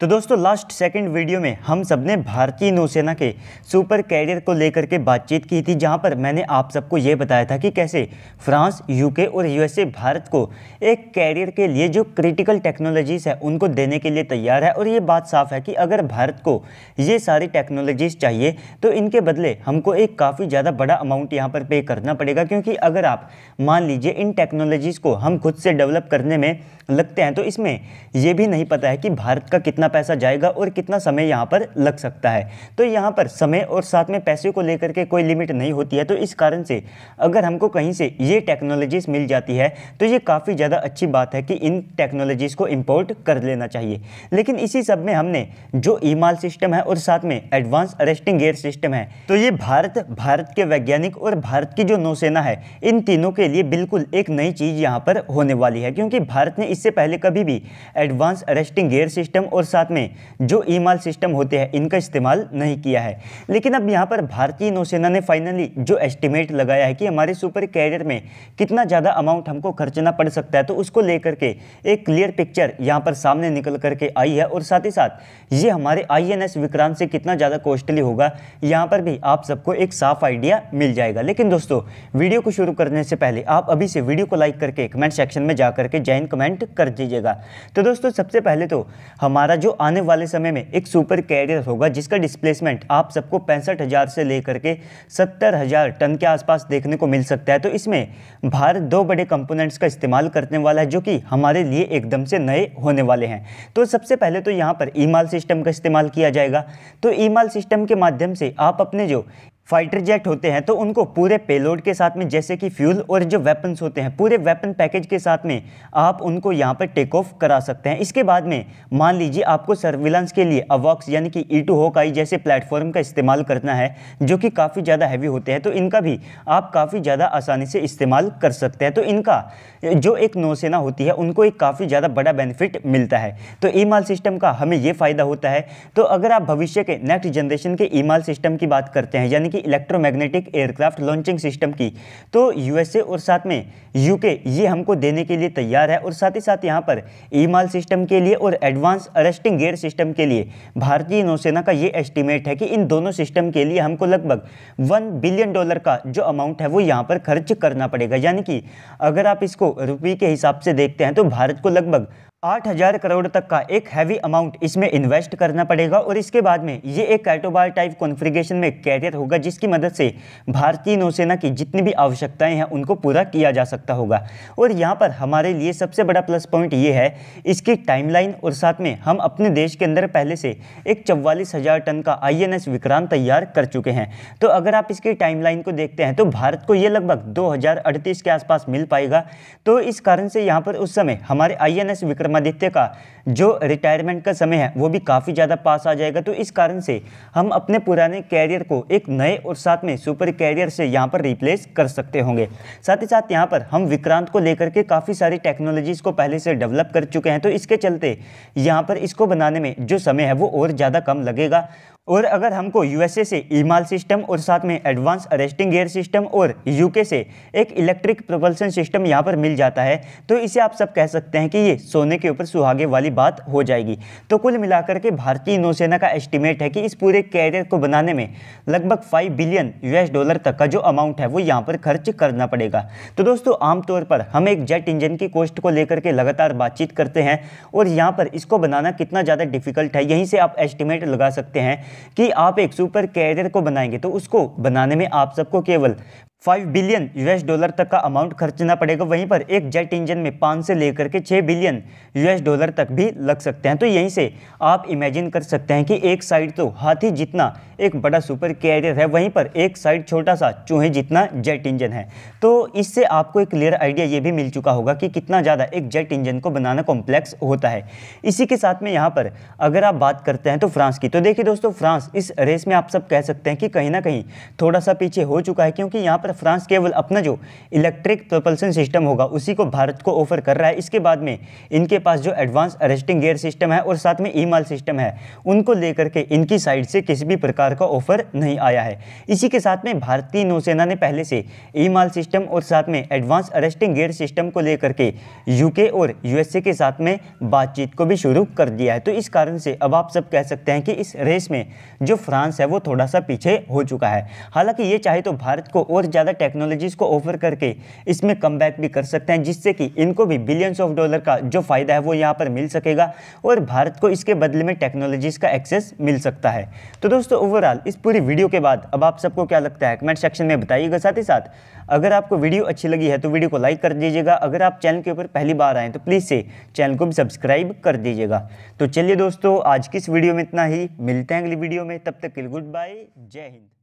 तो दोस्तों last second video में हम सब ने भारतीय नौसेना के सुपर कैरियर को लेकर के बातचीत की थी जहां पर मैंने आप सबको ये बताया था कि कैसे फ्रांस यूके और यूएसए भारत को एक कैरियर के लिए जो क्रिटिकल टेक्नोलॉजीज़ है उनको देने के लिए तैयार है और ये बात साफ है कि अगर भारत को ये सारी टेक्नोलॉजीज़ चाहिए तो इनके बदले हमको एक काफ़ी ज़्यादा बड़ा अमाउंट यहाँ पर पे करना पड़ेगा क्योंकि अगर आप मान लीजिए इन टेक्नोलॉजीज़ को हम खुद से डेवलप करने में लगते हैं तो इसमें यह भी नहीं पता है कि भारत का कितना कितना पैसा जाएगा और कितना समय यहाँ पर लग सकता है तो यहाँ पर समय और साथ में पैसे को लेकर के कोई लिमिट नहीं होती है तो इस कारण से अगर हमको कहीं से ये टेक्नोलॉजीज़ मिल जाती है तो ये काफ़ी ज़्यादा अच्छी बात है कि इन टेक्नोलॉजीज़ को इम्पोर्ट कर लेना चाहिए लेकिन इसी सब में हमने जो ईमाल सिस्टम है और साथ में एडवांस अरेस्टिंग गेयर सिस्टम है तो ये भारत भारत के वैज्ञानिक और भारत की जो नौसेना है इन तीनों के लिए बिल्कुल एक नई चीज़ यहाँ पर होने वाली है क्योंकि भारत ने इससे पहले कभी भी एडवांस अरेस्टिंग गेयर सिस्टम और साथ साथ में जो ईमाल सिस्टम होते हैं इनका इस्तेमाल नहीं किया है लेकिन अब यहाँ पर भारतीय नौसेना ने फाइनली जो एस्टिमेट लगाया है कि हमारे सुपर कैरियर में कितना ज़्यादा अमाउंट हमको खर्चना पड़ सकता है तो उसको लेकर के एक क्लियर पिक्चर यहाँ पर सामने निकल करके आई है और साथ ही साथ ये हमारे आई विक्रांत से कितना ज़्यादा कॉस्टली होगा यहाँ पर भी आप सबको एक साफ आइडिया मिल जाएगा लेकिन दोस्तों वीडियो को शुरू करने से पहले आप अभी से वीडियो को लाइक करके कमेंट सेक्शन में जाकर के जैन कमेंट कर दीजिएगा तो दोस्तों सबसे पहले तो हमारा जो जो आने वाले समय में एक सुपर कैरियर होगा जिसका डिस्प्लेसमेंट आप सबको पैंसठ हज़ार से लेकर के सत्तर हज़ार टन के आसपास देखने को मिल सकता है तो इसमें भारत दो बड़े कंपोनेंट्स का इस्तेमाल करने वाला है जो कि हमारे लिए एकदम से नए होने वाले हैं तो सबसे पहले तो यहाँ पर ई सिस्टम का इस्तेमाल किया जाएगा तो ई सिस्टम के माध्यम से आप अपने जो फाइटर जेट होते हैं तो उनको पूरे पेलोड के साथ में जैसे कि फ्यूल और जो वेपन्स होते हैं पूरे वेपन पैकेज के साथ में आप उनको यहाँ पर टेक ऑफ करा सकते हैं इसके बाद में मान लीजिए आपको सर्विलांस के लिए अवॉक्स यानी कि ई e टू होकाई जैसे प्लेटफॉर्म का इस्तेमाल करना है जो कि काफ़ी ज़्यादा हैवी होते हैं तो इनका भी आप काफ़ी ज़्यादा आसानी से इस्तेमाल कर सकते हैं तो इनका जो एक नौसेना होती है उनको एक काफ़ी ज़्यादा बड़ा बेनिफिट मिलता है तो ई माल सिस्टम का हमें ये फ़ायदा होता है तो अगर आप भविष्य के नेक्स्ट जनरेशन के ई माल सिस्टम की बात करते हैं यानी कि इलेक्ट्रोमैग्नेटिक एयरक्राफ्ट लॉन्चिंग सिस्टम की तो यूएसए और साथ में यूके ये हमको देने के लिए तैयार है और साथ ही साथ यहाँ पर ई माल सिस्टम के लिए और एडवांस अरेस्टिंग गेयर सिस्टम के लिए भारतीय नौसेना का ये एस्टिमेट है कि इन दोनों सिस्टम के लिए हमको लगभग वन बिलियन डॉलर का जो अमाउंट है वो यहाँ पर खर्च करना पड़ेगा यानी कि अगर आप इसको रुपी के हिसाब से देखते हैं तो भारत को लगभग आठ हज़ार करोड़ तक का एक हैवी अमाउंट इसमें इन्वेस्ट करना पड़ेगा और इसके बाद में ये एक कैटोबार टाइप कॉन्फ़िगरेशन में कैरियर होगा जिसकी मदद से भारतीय नौसेना की जितनी भी आवश्यकताएं हैं उनको पूरा किया जा सकता होगा और यहाँ पर हमारे लिए सबसे बड़ा प्लस पॉइंट ये है इसकी टाइमलाइन और साथ में हम अपने देश के अंदर पहले से एक चौवालीस टन का आई विक्रांत तैयार कर चुके हैं तो अगर आप इसकी टाइमलाइन को देखते हैं तो भारत को ये लगभग दो के आसपास मिल पाएगा तो इस कारण से यहाँ पर उस समय हमारे आई विक्रांत विक्रमादित्य का जो रिटायरमेंट का समय है वो भी काफ़ी ज़्यादा पास आ जाएगा तो इस कारण से हम अपने पुराने कैरियर को एक नए और साथ में सुपर कैरियर से यहाँ पर रिप्लेस कर सकते होंगे साथ ही साथ यहाँ पर हम विक्रांत को लेकर के काफ़ी सारी टेक्नोलॉजीज़ को पहले से डेवलप कर चुके हैं तो इसके चलते यहाँ पर इसको बनाने में जो समय है वो और ज़्यादा कम लगेगा और अगर हमको यूएसए से ईमाल e सिस्टम और साथ में एडवांस अरेस्टिंग एयर सिस्टम और यूके से एक इलेक्ट्रिक प्रोपल्सन सिस्टम यहाँ पर मिल जाता है तो इसे आप सब कह सकते हैं कि ये सोने के ऊपर सुहागे वाली बात हो जाएगी तो कुल मिलाकर के भारतीय नौसेना का एस्टिमेट है कि इस पूरे कैरियर को बनाने में लगभग फाइव बिलियन यूएस डॉलर तक का जो अमाउंट है वो यहाँ पर खर्च करना पड़ेगा तो दोस्तों आमतौर पर हम एक जेट इंजन की कोस्ट को लेकर के लगातार बातचीत करते हैं और यहाँ पर इसको बनाना कितना ज़्यादा डिफिकल्ट है यहीं से आप एस्टिमेट लगा सकते हैं कि आप एक सुपर कैरियर को बनाएंगे तो उसको बनाने में आप सबको केवल फाइव बिलियन यूएस डॉलर तक का अमाउंट खर्चना पड़ेगा वहीं पर एक जेट इंजन में पाँच से लेकर के छः बिलियन यूएस डॉलर तक भी लग सकते हैं तो यहीं से आप इमेजिन कर सकते हैं कि एक साइड तो हाथी जितना एक बड़ा सुपर कैरियर है वहीं पर एक साइड छोटा सा चूहे जितना जेट इंजन है तो इससे आपको एक क्लियर आइडिया ये भी मिल चुका होगा कि कितना ज़्यादा एक जेट इंजन को बनाना कॉम्प्लेक्स होता है इसी के साथ में यहाँ पर अगर आप बात करते हैं तो फ्रांस की तो देखिए दोस्तों फ्रांस इस रेस में आप सब कह सकते हैं कि कहीं ना कहीं थोड़ा सा पीछे हो चुका है क्योंकि यहाँ पर पर फ्रांस केवल अपना जो इलेक्ट्रिक प्रोपल्सन सिस्टम होगा उसी को भारत को ऑफर कर रहा है इसके बाद में इनके पास जो एडवांस अरेस्टिंग गेयर सिस्टम है और साथ में ई माल सिस्टम है उनको लेकर के इनकी साइड से किसी भी प्रकार का ऑफर नहीं आया है इसी के साथ में भारतीय नौसेना ने पहले से ई माल सिस्टम और साथ में एडवांस अरेस्टिंग गेयर सिस्टम को लेकर के यूके और यूएसए के साथ में बातचीत को भी शुरू कर दिया है तो इस कारण से अब आप सब कह सकते हैं कि इस रेस में जो फ्रांस है वो थोड़ा सा पीछे हो चुका है हालांकि ये चाहे तो भारत को और ज़्यादा टेक्नोलॉजीज़ को ऑफर करके इसमें कम भी कर सकते हैं जिससे कि इनको भी बिलियंस ऑफ डॉलर का जो फ़ायदा है वो यहाँ पर मिल सकेगा और भारत को इसके बदले में टेक्नोलॉजीज़ का एक्सेस मिल सकता है तो दोस्तों ओवरऑल इस पूरी वीडियो के बाद अब आप सबको क्या लगता है कमेंट सेक्शन में बताइएगा साथ ही साथ अगर आपको वीडियो अच्छी लगी है तो वीडियो को लाइक कर दीजिएगा अगर आप चैनल के ऊपर पहली बार आएँ तो प्लीज़ से चैनल को भी सब्सक्राइब कर दीजिएगा तो चलिए दोस्तों आज की इस वीडियो में इतना ही मिलते हैं अगली वीडियो में तब तक के लिए गुड बाय जय हिंद